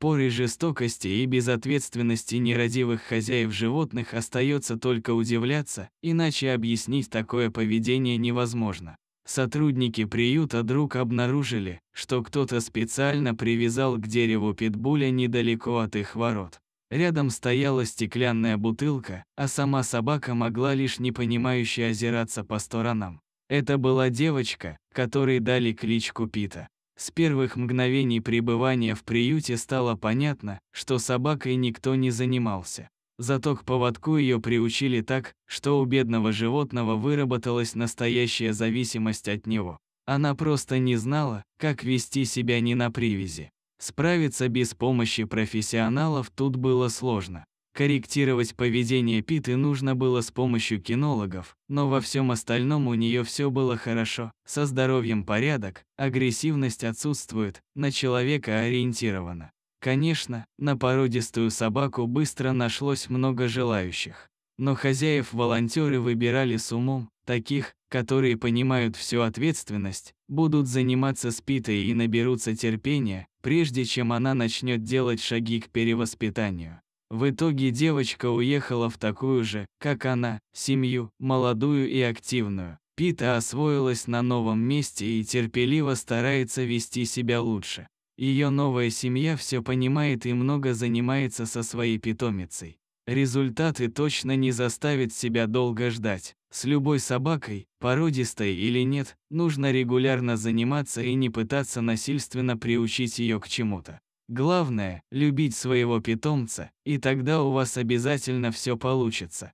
порой жестокости и безответственности нерадивых хозяев животных остается только удивляться, иначе объяснить такое поведение невозможно. Сотрудники приюта друг обнаружили, что кто-то специально привязал к дереву питбуля недалеко от их ворот. Рядом стояла стеклянная бутылка, а сама собака могла лишь непонимающе озираться по сторонам. Это была девочка, которой дали кличку Пита. С первых мгновений пребывания в приюте стало понятно, что собакой никто не занимался. Зато к поводку ее приучили так, что у бедного животного выработалась настоящая зависимость от него. Она просто не знала, как вести себя не на привязи. Справиться без помощи профессионалов тут было сложно. Корректировать поведение Питы нужно было с помощью кинологов, но во всем остальном у нее все было хорошо. Со здоровьем порядок, агрессивность отсутствует, на человека ориентирована. Конечно, на породистую собаку быстро нашлось много желающих. Но хозяев волонтеры выбирали с умом, таких, которые понимают всю ответственность, будут заниматься с Питой и наберутся терпения, прежде чем она начнет делать шаги к перевоспитанию. В итоге девочка уехала в такую же, как она, семью, молодую и активную. Пита освоилась на новом месте и терпеливо старается вести себя лучше. Ее новая семья все понимает и много занимается со своей питомицей. Результаты точно не заставят себя долго ждать. С любой собакой, породистой или нет, нужно регулярно заниматься и не пытаться насильственно приучить ее к чему-то. Главное – любить своего питомца, и тогда у вас обязательно все получится.